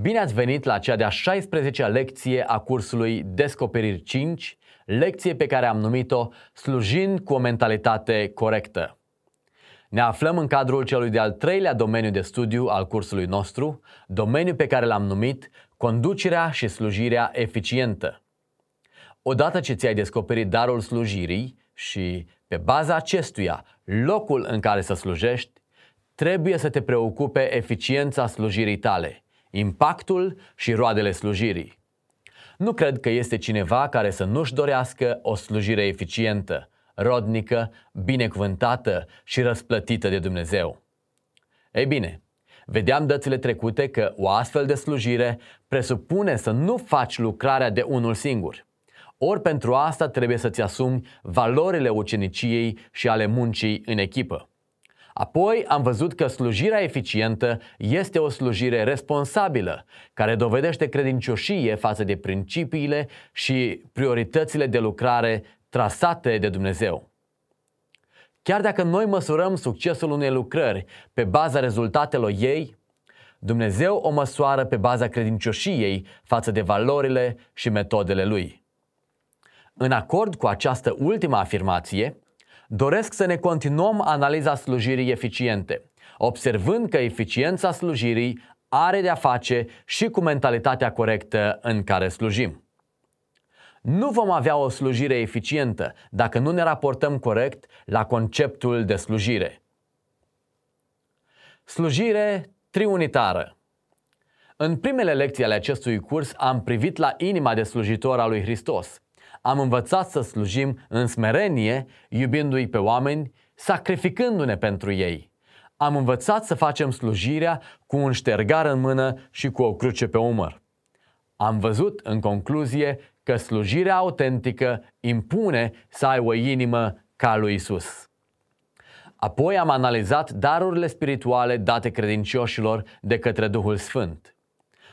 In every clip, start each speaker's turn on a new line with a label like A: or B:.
A: Bine ați venit la cea de-a 16-a lecție a cursului Descoperiri 5, lecție pe care am numit-o Slujind cu o mentalitate corectă. Ne aflăm în cadrul celui de-al treilea domeniu de studiu al cursului nostru, domeniu pe care l-am numit Conducerea și slujirea eficientă. Odată ce ți-ai descoperit darul slujirii și, pe baza acestuia, locul în care să slujești, trebuie să te preocupe eficiența slujirii tale – impactul și roadele slujirii. Nu cred că este cineva care să nu-și dorească o slujire eficientă, rodnică, binecuvântată și răsplătită de Dumnezeu. Ei bine, vedeam dățile trecute că o astfel de slujire presupune să nu faci lucrarea de unul singur. Ori pentru asta trebuie să-ți asumi valorile uceniciei și ale muncii în echipă. Apoi am văzut că slujirea eficientă este o slujire responsabilă, care dovedește credincioșie față de principiile și prioritățile de lucrare trasate de Dumnezeu. Chiar dacă noi măsurăm succesul unei lucrări pe baza rezultatelor ei, Dumnezeu o măsoară pe baza credincioșiei față de valorile și metodele lui. În acord cu această ultimă afirmație, doresc să ne continuăm analiza slujirii eficiente, observând că eficiența slujirii are de-a face și cu mentalitatea corectă în care slujim. Nu vom avea o slujire eficientă dacă nu ne raportăm corect la conceptul de slujire. Slujire triunitară. În primele lecții ale acestui curs am privit la inima de slujitor al lui Hristos, am învățat să slujim în smerenie, iubindu-i pe oameni, sacrificându-ne pentru ei. Am învățat să facem slujirea cu un ștergar în mână și cu o cruce pe umăr. Am văzut, în concluzie, că slujirea autentică impune să ai o inimă ca lui Isus. Apoi am analizat darurile spirituale date credincioșilor de către Duhul Sfânt.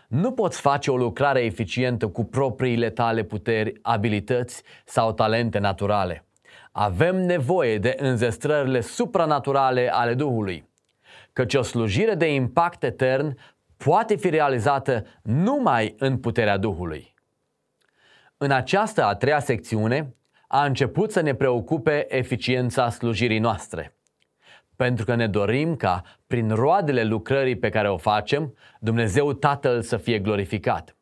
A: Nu poți face o lucrare eficientă cu propriile tale puteri, abilități sau talente naturale. Avem nevoie de înzestrările supranaturale ale Duhului, căci o slujire de impact etern poate fi realizată numai în puterea Duhului. În această a treia secțiune a început să ne preocupe eficiența slujirii noastre – pentru că ne dorim ca, prin roadele lucrării pe care o facem, Dumnezeu Tatăl să fie glorificat.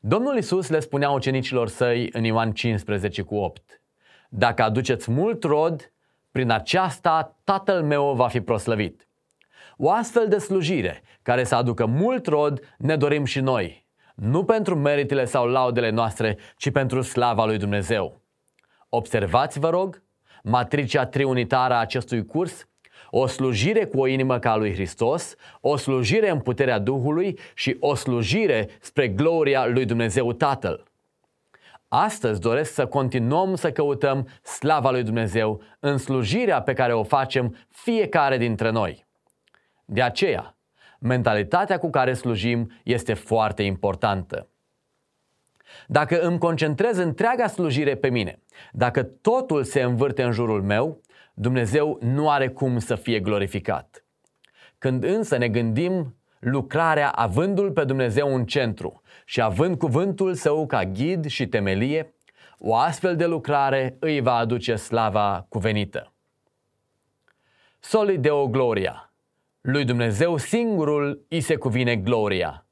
A: Domnul Isus le spunea ucenicilor săi în Ioan 15 cu 8, Dacă aduceți mult rod, prin aceasta Tatăl meu va fi proslăvit. O astfel de slujire, care să aducă mult rod, ne dorim și noi, nu pentru meritele sau laudele noastre, ci pentru slava lui Dumnezeu. Observați, vă rog, matricea triunitară a acestui curs o slujire cu o inimă ca a lui Hristos, o slujire în puterea Duhului și o slujire spre gloria lui Dumnezeu Tatăl. Astăzi doresc să continuăm să căutăm slava lui Dumnezeu în slujirea pe care o facem fiecare dintre noi. De aceea, mentalitatea cu care slujim este foarte importantă. Dacă îmi concentrez întreaga slujire pe mine, dacă totul se învârte în jurul meu, Dumnezeu nu are cum să fie glorificat. Când însă ne gândim lucrarea avândul pe Dumnezeu în centru și având cuvântul său ca ghid și temelie, o astfel de lucrare îi va aduce slava cuvenită. Soli Deo Gloria. Lui Dumnezeu singurul îi se cuvine gloria.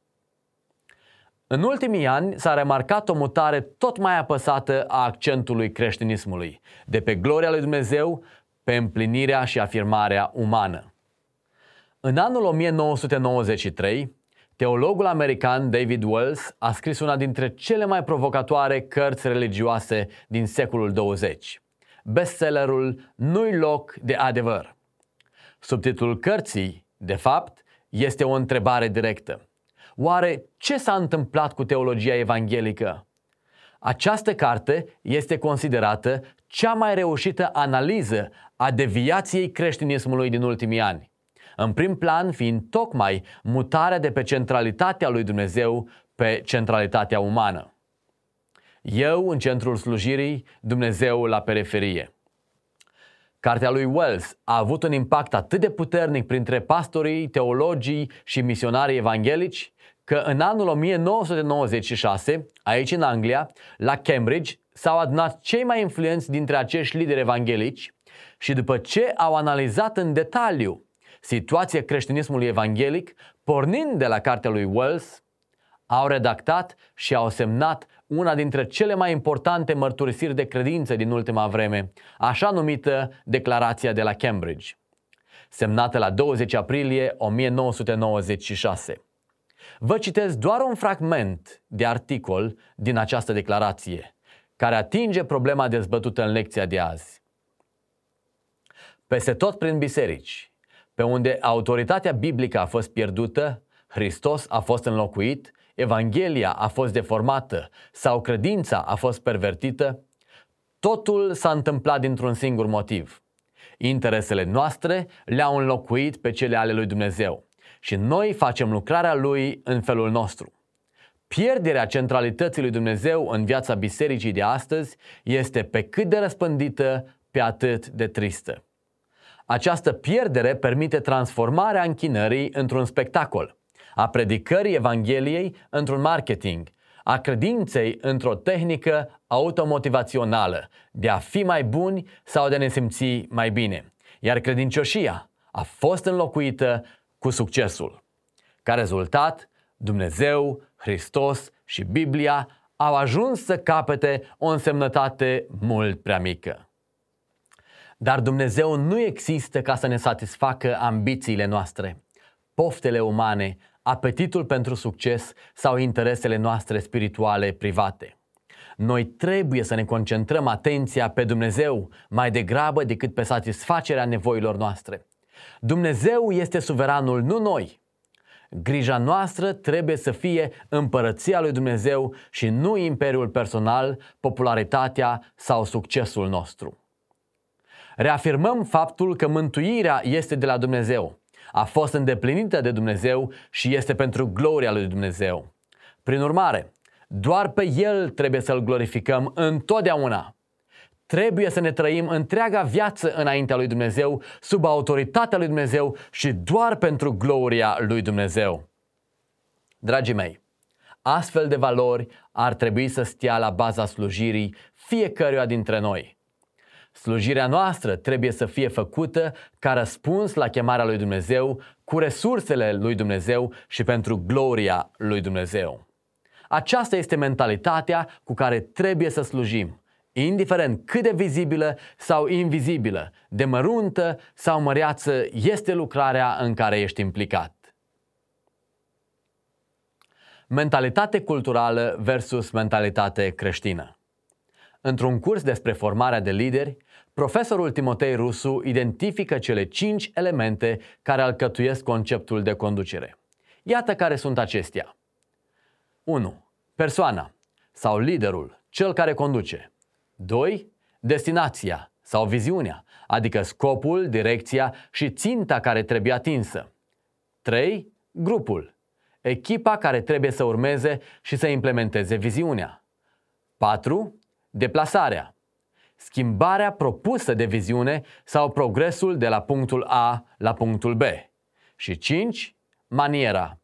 A: În ultimii ani s-a remarcat o mutare tot mai apăsată a accentului creștinismului, de pe gloria lui Dumnezeu pe împlinirea și afirmarea umană. În anul 1993, teologul american David Wells a scris una dintre cele mai provocatoare cărți religioase din secolul 20, bestsellerul Nu-i loc de adevăr. Subtitlul cărții, de fapt, este o întrebare directă. Oare ce s-a întâmplat cu teologia evanghelică? Această carte este considerată cea mai reușită analiză a deviației creștinismului din ultimii ani. În prim plan fiind tocmai mutarea de pe centralitatea lui Dumnezeu pe centralitatea umană. Eu în centrul slujirii, Dumnezeu la periferie. Cartea lui Wells a avut un impact atât de puternic printre pastorii, teologii și misionarii evanghelici că în anul 1996, aici în Anglia, la Cambridge, s-au adunat cei mai influenți dintre acești lideri evanghelici și după ce au analizat în detaliu situația creștinismului evanghelic, pornind de la cartea lui Wells, au redactat și au semnat una dintre cele mai importante mărturisiri de credință din ultima vreme, așa numită Declarația de la Cambridge, semnată la 20 aprilie 1996. Vă citesc doar un fragment de articol din această declarație, care atinge problema dezbătută în lecția de azi. Peste tot prin biserici, pe unde autoritatea biblică a fost pierdută, Hristos a fost înlocuit, Evanghelia a fost deformată sau credința a fost pervertită, totul s-a întâmplat dintr-un singur motiv. Interesele noastre le-au înlocuit pe cele ale lui Dumnezeu și noi facem lucrarea lui în felul nostru. Pierderea centralității lui Dumnezeu în viața bisericii de astăzi este pe cât de răspândită, pe atât de tristă. Această pierdere permite transformarea închinării într-un spectacol, a predicării Evangheliei într-un marketing, a credinței într-o tehnică automotivațională, de a fi mai buni sau de a ne simți mai bine. Iar credincioșia a fost înlocuită cu succesul. Ca rezultat, Dumnezeu, Hristos și Biblia au ajuns să capete o însemnătate mult prea mică. Dar Dumnezeu nu există ca să ne satisfacă ambițiile noastre, poftele umane, apetitul pentru succes sau interesele noastre spirituale private. Noi trebuie să ne concentrăm atenția pe Dumnezeu mai degrabă decât pe satisfacerea nevoilor noastre. Dumnezeu este suveranul, nu noi. Grija noastră trebuie să fie împărăția lui Dumnezeu și nu imperiul personal, popularitatea sau succesul nostru. Reafirmăm faptul că mântuirea este de la Dumnezeu, a fost îndeplinită de Dumnezeu și este pentru gloria lui Dumnezeu. Prin urmare, doar pe El trebuie să-L glorificăm întotdeauna. Trebuie să ne trăim întreaga viață înaintea lui Dumnezeu, sub autoritatea lui Dumnezeu și doar pentru gloria lui Dumnezeu. Dragii mei, astfel de valori ar trebui să stea la baza slujirii fiecăruia dintre noi – Slujirea noastră trebuie să fie făcută ca răspuns la chemarea lui Dumnezeu, cu resursele lui Dumnezeu și pentru gloria lui Dumnezeu. Aceasta este mentalitatea cu care trebuie să slujim, indiferent cât de vizibilă sau invizibilă, de măruntă sau măreață este lucrarea în care ești implicat. Mentalitate culturală versus mentalitate creștină. Într-un curs despre formarea de lideri, Profesorul Timotei Rusu identifică cele cinci elemente care alcătuiesc conceptul de conducere. Iată care sunt acestea. 1. Persoana sau liderul, cel care conduce. 2. Destinația sau viziunea, adică scopul, direcția și ținta care trebuie atinsă. 3. Grupul, echipa care trebuie să urmeze și să implementeze viziunea. 4. Deplasarea, schimbarea propusă de viziune sau progresul de la punctul A la punctul B. Și 5. Maniera.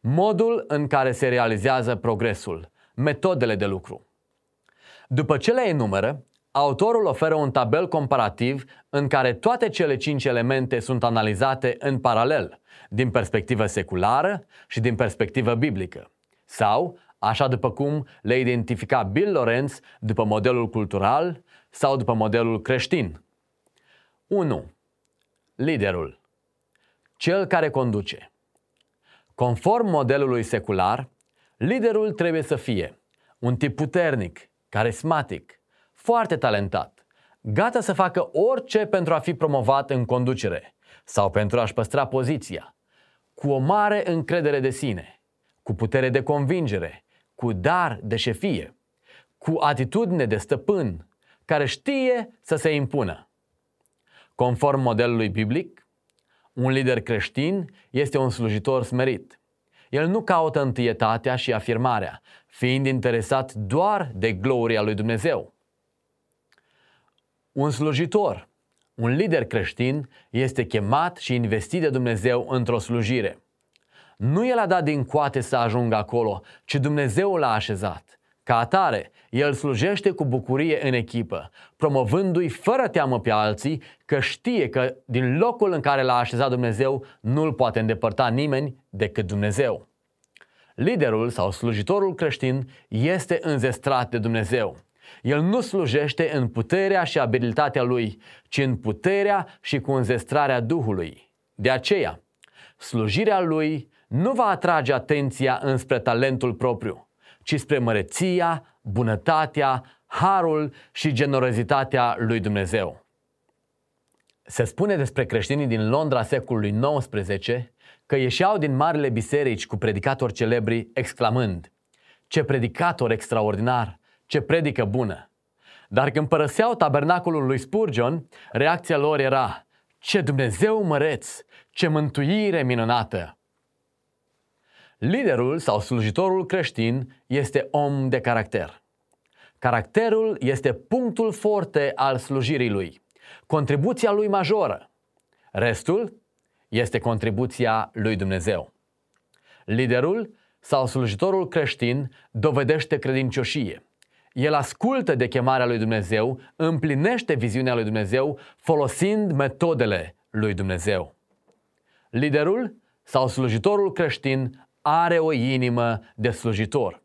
A: Modul în care se realizează progresul, metodele de lucru. După ce le enumeră, autorul oferă un tabel comparativ în care toate cele cinci elemente sunt analizate în paralel, din perspectivă seculară și din perspectivă biblică, sau, așa după cum le identifica Bill Lorenz după modelul cultural sau după modelul creștin. 1. Liderul. Cel care conduce. Conform modelului secular, liderul trebuie să fie un tip puternic, carismatic, foarte talentat, gata să facă orice pentru a fi promovat în conducere sau pentru a-și păstra poziția, cu o mare încredere de sine, cu putere de convingere, cu dar de șefie, cu atitudine de stăpân, care știe să se impună. Conform modelului biblic, un lider creștin este un slujitor smerit. El nu caută întâietatea și afirmarea, fiind interesat doar de gloria lui Dumnezeu. Un slujitor, un lider creștin, este chemat și investit de Dumnezeu într-o slujire. Nu el a dat din coate să ajungă acolo, ci Dumnezeu l-a așezat – ca atare, el slujește cu bucurie în echipă, promovându-i fără teamă pe alții că știe că din locul în care l-a așezat Dumnezeu nu-l poate îndepărta nimeni decât Dumnezeu. Liderul sau slujitorul creștin este înzestrat de Dumnezeu. El nu slujește în puterea și abilitatea lui, ci în puterea și cu înzestrarea Duhului. De aceea, slujirea lui nu va atrage atenția înspre talentul propriu, ci spre măreția, bunătatea, harul și generozitatea lui Dumnezeu. Se spune despre creștinii din Londra secolului XIX că ieșeau din marile biserici cu predicatori celebri exclamând Ce predicator extraordinar! Ce predică bună! Dar când părăseau tabernacolul lui Spurgeon, reacția lor era Ce Dumnezeu măreț! Ce mântuire minunată! Liderul sau slujitorul creștin este om de caracter. Caracterul este punctul forte al slujirii lui, contribuția lui majoră. Restul este contribuția lui Dumnezeu. Liderul sau slujitorul creștin dovedește credincioșie. El ascultă de chemarea lui Dumnezeu, împlinește viziunea lui Dumnezeu, folosind metodele lui Dumnezeu. Liderul sau slujitorul creștin are o inimă de slujitor.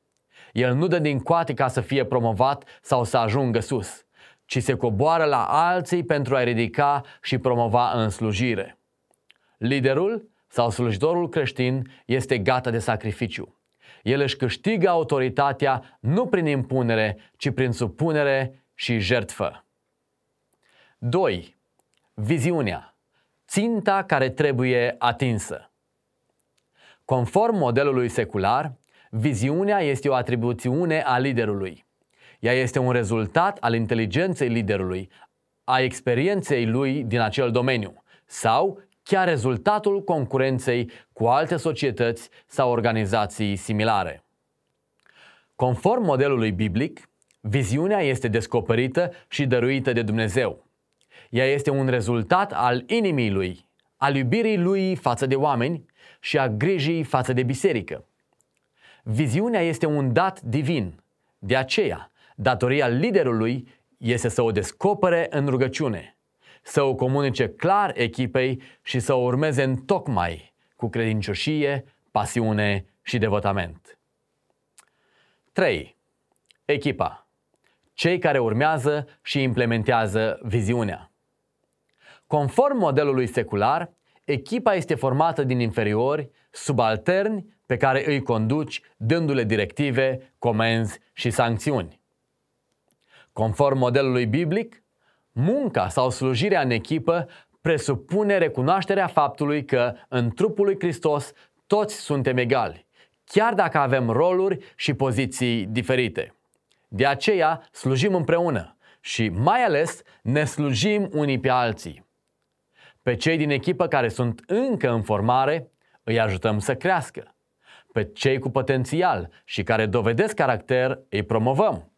A: El nu dă din coate ca să fie promovat sau să ajungă sus, ci se coboară la alții pentru a ridica și promova în slujire. Liderul sau slujitorul creștin este gata de sacrificiu. El își câștigă autoritatea nu prin impunere, ci prin supunere și jertfă. 2. Viziunea. Ținta care trebuie atinsă. Conform modelului secular, viziunea este o atribuțiune a liderului. Ea este un rezultat al inteligenței liderului, a experienței lui din acel domeniu sau chiar rezultatul concurenței cu alte societăți sau organizații similare. Conform modelului biblic, viziunea este descoperită și dăruită de Dumnezeu. Ea este un rezultat al inimii lui, al iubirii lui față de oameni și a grijii față de biserică. Viziunea este un dat divin. De aceea, datoria liderului este să o descopere în rugăciune, să o comunice clar echipei și să o urmeze în tocmai cu credincioșie, pasiune și devotament. 3. Echipa. Cei care urmează și implementează viziunea. Conform modelului secular, Echipa este formată din inferiori, subalterni pe care îi conduci dându-le directive, comenzi și sancțiuni. Conform modelului biblic, munca sau slujirea în echipă presupune recunoașterea faptului că în trupul lui Hristos toți suntem egali, chiar dacă avem roluri și poziții diferite. De aceea slujim împreună și mai ales ne slujim unii pe alții. Pe cei din echipă care sunt încă în formare, îi ajutăm să crească. Pe cei cu potențial și care dovedesc caracter, îi promovăm.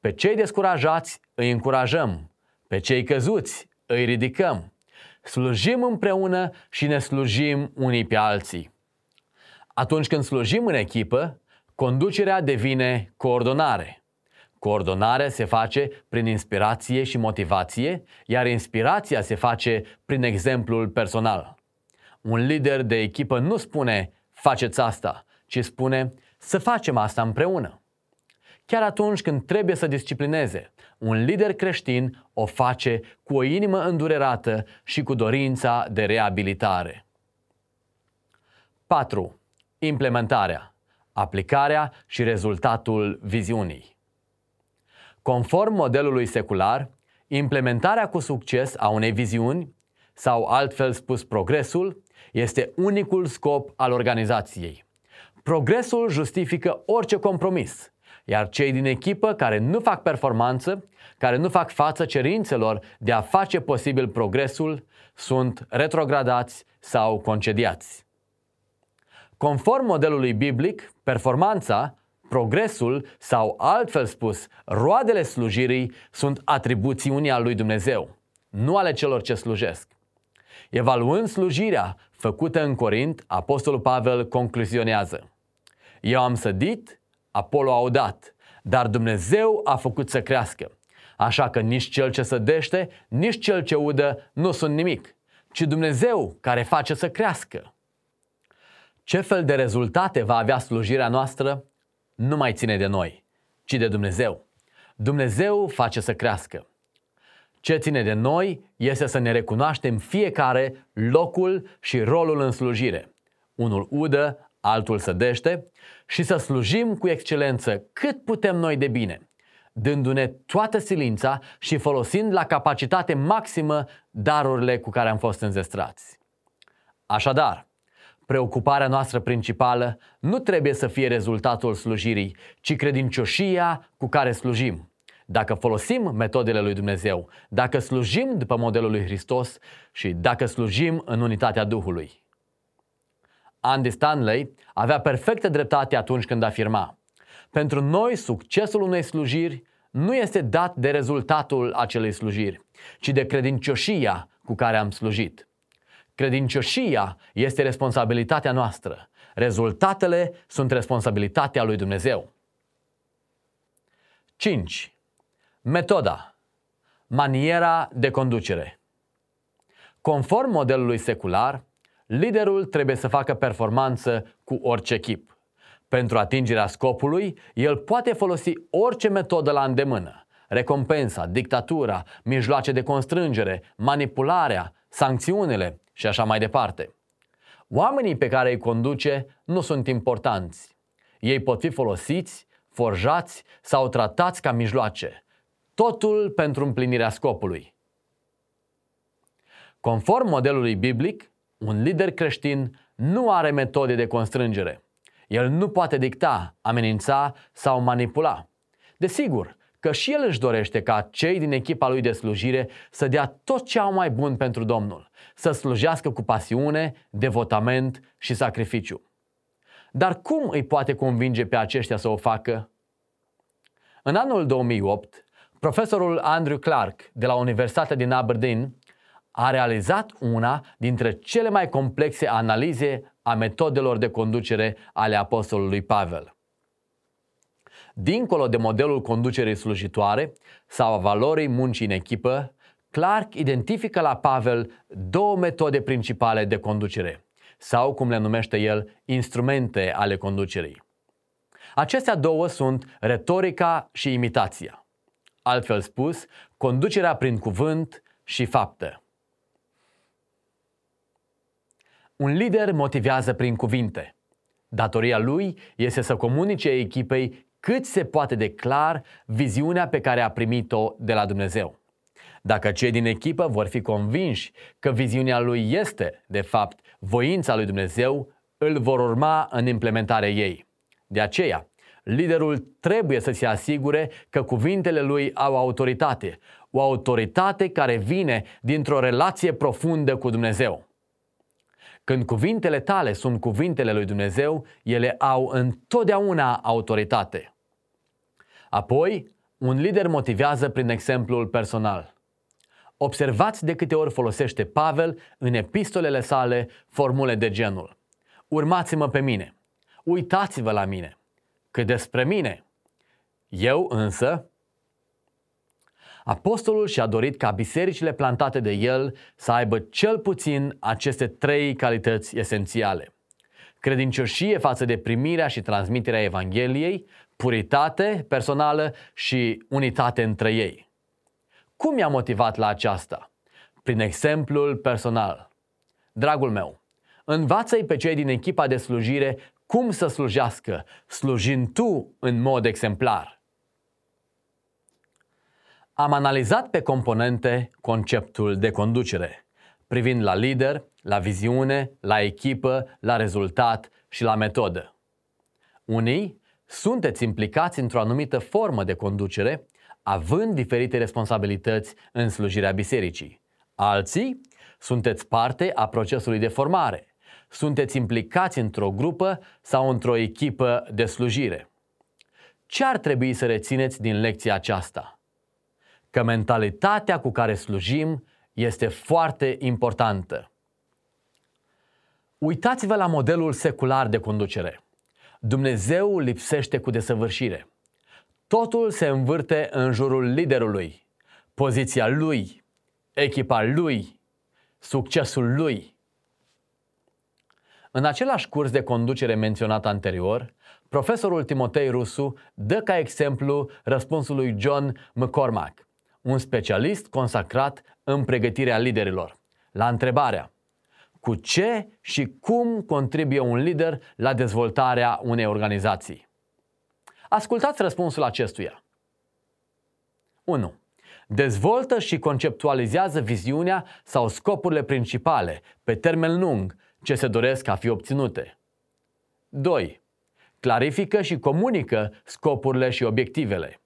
A: Pe cei descurajați, îi încurajăm. Pe cei căzuți, îi ridicăm. Slujim împreună și ne slujim unii pe alții. Atunci când slujim în echipă, conducerea devine coordonare. Coordonarea se face prin inspirație și motivație, iar inspirația se face prin exemplul personal. Un lider de echipă nu spune faceți asta, ci spune să facem asta împreună. Chiar atunci când trebuie să disciplineze, un lider creștin o face cu o inimă îndurerată și cu dorința de reabilitare. 4. Implementarea, aplicarea și rezultatul viziunii. Conform modelului secular, implementarea cu succes a unei viziuni, sau altfel spus progresul, este unicul scop al organizației. Progresul justifică orice compromis, iar cei din echipă care nu fac performanță, care nu fac față cerințelor de a face posibil progresul, sunt retrogradați sau concediați. Conform modelului biblic, performanța Progresul, sau altfel spus, roadele slujirii sunt atribuții unii al lui Dumnezeu, nu ale celor ce slujesc. Evaluând slujirea făcută în Corint, Apostolul Pavel concluzionează. Eu am sădit, Apollo a udat, dar Dumnezeu a făcut să crească. Așa că nici cel ce sădește, nici cel ce udă nu sunt nimic, ci Dumnezeu care face să crească. Ce fel de rezultate va avea slujirea noastră? nu mai ține de noi, ci de Dumnezeu. Dumnezeu face să crească. Ce ține de noi este să ne recunoaștem fiecare locul și rolul în slujire. Unul udă, altul sădește și să slujim cu excelență cât putem noi de bine, dându-ne toată silința și folosind la capacitate maximă darurile cu care am fost înzestrați. Așadar, Preocuparea noastră principală nu trebuie să fie rezultatul slujirii, ci credincioșia cu care slujim. Dacă folosim metodele lui Dumnezeu, dacă slujim după modelul lui Hristos și dacă slujim în unitatea Duhului. Andy Stanley avea perfectă dreptate atunci când afirma Pentru noi, succesul unei slujiri nu este dat de rezultatul acelei slujiri, ci de credincioșia cu care am slujit. Credincioșia este responsabilitatea noastră. Rezultatele sunt responsabilitatea lui Dumnezeu. 5. Metoda. Maniera de conducere. Conform modelului secular, liderul trebuie să facă performanță cu orice chip. Pentru atingerea scopului, el poate folosi orice metodă la îndemână. Recompensa, dictatura, mijloace de constrângere, manipularea, sancțiunile, și așa mai departe. Oamenii pe care îi conduce nu sunt importanți. Ei pot fi folosiți, forjați sau tratați ca mijloace. Totul pentru împlinirea scopului. Conform modelului biblic, un lider creștin nu are metode de constrângere. El nu poate dicta, amenința sau manipula. Desigur că și el își dorește ca cei din echipa lui de slujire să dea tot ce au mai bun pentru Domnul să slujească cu pasiune, devotament și sacrificiu. Dar cum îi poate convinge pe aceștia să o facă? În anul 2008, profesorul Andrew Clark de la Universitatea din Aberdeen a realizat una dintre cele mai complexe analize a metodelor de conducere ale apostolului Pavel. Dincolo de modelul conducerii slujitoare sau a valorii muncii în echipă, Clark identifică la Pavel două metode principale de conducere, sau cum le numește el, instrumente ale conducerii. Acestea două sunt retorica și imitația. Altfel spus, conducerea prin cuvânt și faptă. Un lider motivează prin cuvinte. Datoria lui este să comunice echipei cât se poate de clar viziunea pe care a primit-o de la Dumnezeu. Dacă cei din echipă vor fi convinși că viziunea lui este, de fapt, voința lui Dumnezeu, îl vor urma în implementarea ei. De aceea, liderul trebuie să se asigure că cuvintele lui au autoritate, o autoritate care vine dintr-o relație profundă cu Dumnezeu. Când cuvintele tale sunt cuvintele lui Dumnezeu, ele au întotdeauna autoritate. Apoi, un lider motivează prin exemplul personal. Observați de câte ori folosește Pavel în epistolele sale formule de genul. Urmați-mă pe mine, uitați-vă la mine, că despre mine, eu însă, Apostolul și-a dorit ca bisericile plantate de el să aibă cel puțin aceste trei calități esențiale. Credincioșie față de primirea și transmiterea Evangheliei, puritate personală și unitate între ei. Cum mi-a motivat la aceasta? Prin exemplul personal. Dragul meu, învață-i pe cei din echipa de slujire cum să slujească, slujind tu în mod exemplar. Am analizat pe componente conceptul de conducere, privind la lider, la viziune, la echipă, la rezultat și la metodă. Unii sunteți implicați într-o anumită formă de conducere, având diferite responsabilități în slujirea bisericii. Alții sunteți parte a procesului de formare. Sunteți implicați într-o grupă sau într-o echipă de slujire. Ce ar trebui să rețineți din lecția aceasta? Că mentalitatea cu care slujim este foarte importantă. Uitați-vă la modelul secular de conducere. Dumnezeu lipsește cu desăvârșire. Totul se învârte în jurul liderului, poziția lui, echipa lui, succesul lui. În același curs de conducere menționat anterior, profesorul Timotei Rusu dă ca exemplu răspunsul lui John McCormack, un specialist consacrat în pregătirea liderilor, la întrebarea cu ce și cum contribuie un lider la dezvoltarea unei organizații. Ascultați răspunsul acestuia. 1. Dezvoltă și conceptualizează viziunea sau scopurile principale, pe termen lung, ce se doresc a fi obținute. 2. Clarifică și comunică scopurile și obiectivele.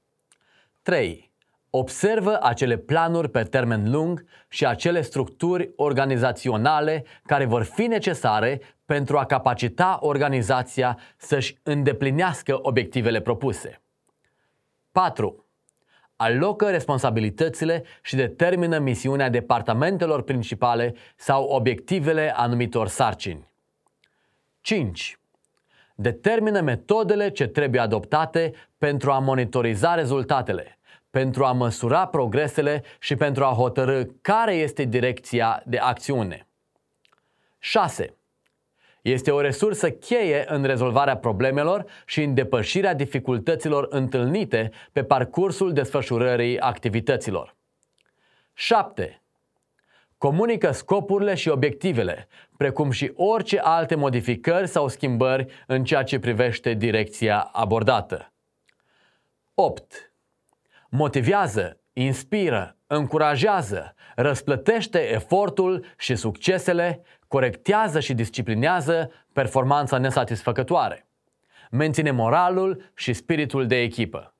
A: 3. Observă acele planuri pe termen lung și acele structuri organizaționale care vor fi necesare pentru a capacita organizația să-și îndeplinească obiectivele propuse. 4. Alocă responsabilitățile și determină misiunea departamentelor principale sau obiectivele anumitor sarcini. 5. Determină metodele ce trebuie adoptate pentru a monitoriza rezultatele, pentru a măsura progresele și pentru a hotărâ care este direcția de acțiune. 6. Este o resursă cheie în rezolvarea problemelor și în depășirea dificultăților întâlnite pe parcursul desfășurării activităților. 7. Comunică scopurile și obiectivele, precum și orice alte modificări sau schimbări în ceea ce privește direcția abordată. 8. Motivează, inspiră, încurajează, răsplătește efortul și succesele, corectează și disciplinează performanța nesatisfăcătoare, menține moralul și spiritul de echipă.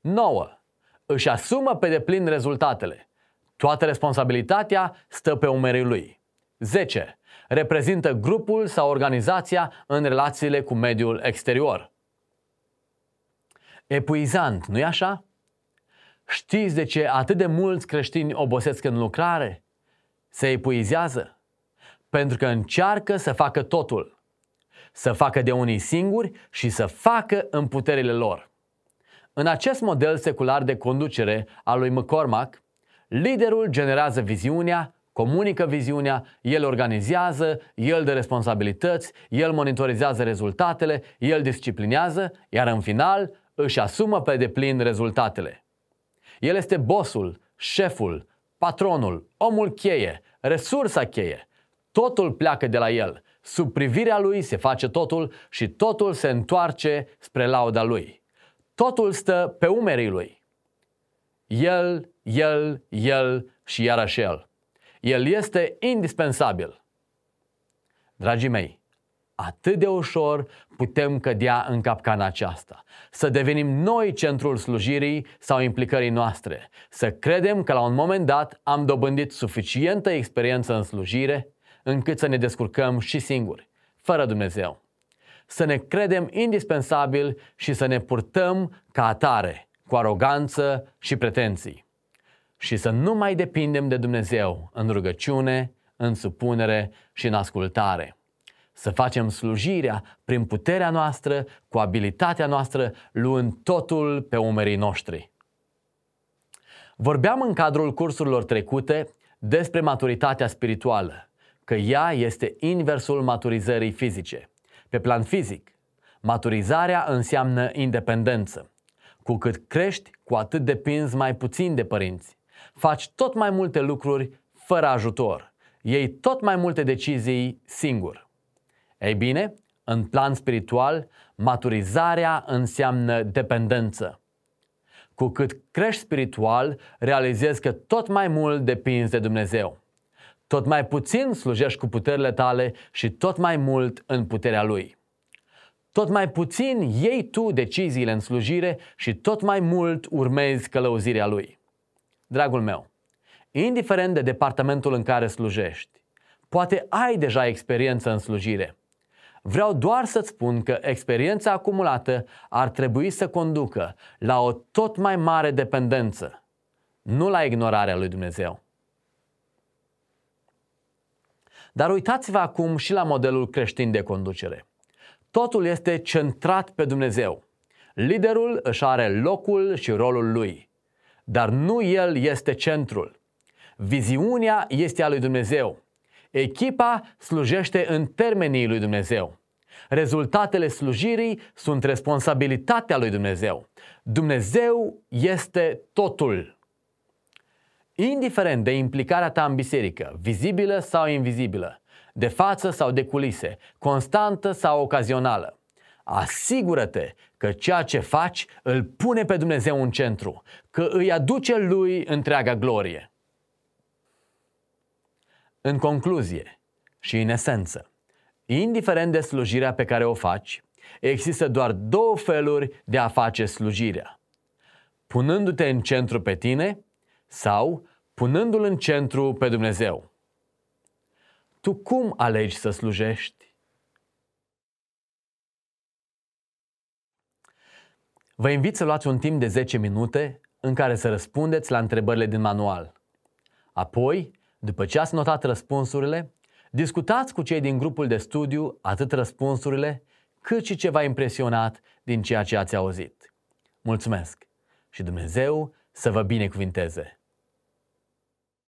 A: 9. Își asumă pe deplin rezultatele. Toată responsabilitatea stă pe umerii lui. 10. Reprezintă grupul sau organizația în relațiile cu mediul exterior. Epuizant, nu-i așa? Știți de ce atât de mulți creștini obosesc în lucrare? Se epuizează? Pentru că încearcă să facă totul. Să facă de unii singuri și să facă în puterile lor. În acest model secular de conducere al lui McCormack, liderul generează viziunea, comunică viziunea, el organizează, el de responsabilități, el monitorizează rezultatele, el disciplinează, iar în final își asumă pe deplin rezultatele. El este bosul, șeful, patronul, omul cheie, resursa cheie. Totul pleacă de la el. Sub privirea lui se face totul și totul se întoarce spre lauda lui. Totul stă pe umerii lui. El, el, el și iarăși el. El este indispensabil. Dragii mei, atât de ușor putem cădea în capcana aceasta. Să devenim noi centrul slujirii sau implicării noastre. Să credem că la un moment dat am dobândit suficientă experiență în slujire încât să ne descurcăm și singuri, fără Dumnezeu. Să ne credem indispensabil și să ne purtăm ca atare, cu aroganță și pretenții. Și să nu mai depindem de Dumnezeu în rugăciune, în supunere și în ascultare. Să facem slujirea prin puterea noastră, cu abilitatea noastră, luând totul pe umerii noștri. Vorbeam în cadrul cursurilor trecute despre maturitatea spirituală, că ea este inversul maturizării fizice. Pe plan fizic, maturizarea înseamnă independență. Cu cât crești, cu atât depinzi mai puțin de părinți. Faci tot mai multe lucruri fără ajutor. Iei tot mai multe decizii singur. Ei bine, în plan spiritual, maturizarea înseamnă dependență. Cu cât crești spiritual, realizezi că tot mai mult depinzi de Dumnezeu. Tot mai puțin slujești cu puterile tale și tot mai mult în puterea Lui. Tot mai puțin iei tu deciziile în slujire și tot mai mult urmezi călăuzirea Lui. Dragul meu, indiferent de departamentul în care slujești, poate ai deja experiență în slujire – Vreau doar să spun că experiența acumulată ar trebui să conducă la o tot mai mare dependență, nu la ignorarea lui Dumnezeu. Dar uitați-vă acum și la modelul creștin de conducere. Totul este centrat pe Dumnezeu. Liderul își are locul și rolul lui, dar nu el este centrul. Viziunea este a lui Dumnezeu. Echipa slujește în termenii lui Dumnezeu. Rezultatele slujirii sunt responsabilitatea lui Dumnezeu. Dumnezeu este totul. Indiferent de implicarea ta în biserică, vizibilă sau invizibilă, de față sau de culise, constantă sau ocazională, asigură-te că ceea ce faci îl pune pe Dumnezeu în centru, că îi aduce lui întreaga glorie. În concluzie și în esență, Indiferent de slujirea pe care o faci, există doar două feluri de a face slujirea. Punându-te în centru pe tine sau punându-L în centru pe Dumnezeu. Tu cum alegi să slujești? Vă invit să luați un timp de 10 minute în care să răspundeți la întrebările din manual. Apoi, după ce ați notat răspunsurile, Discutați cu cei din grupul de studiu atât răspunsurile, cât și ce v-a impresionat din ceea ce ați auzit. Mulțumesc și Dumnezeu să vă binecuvinteze!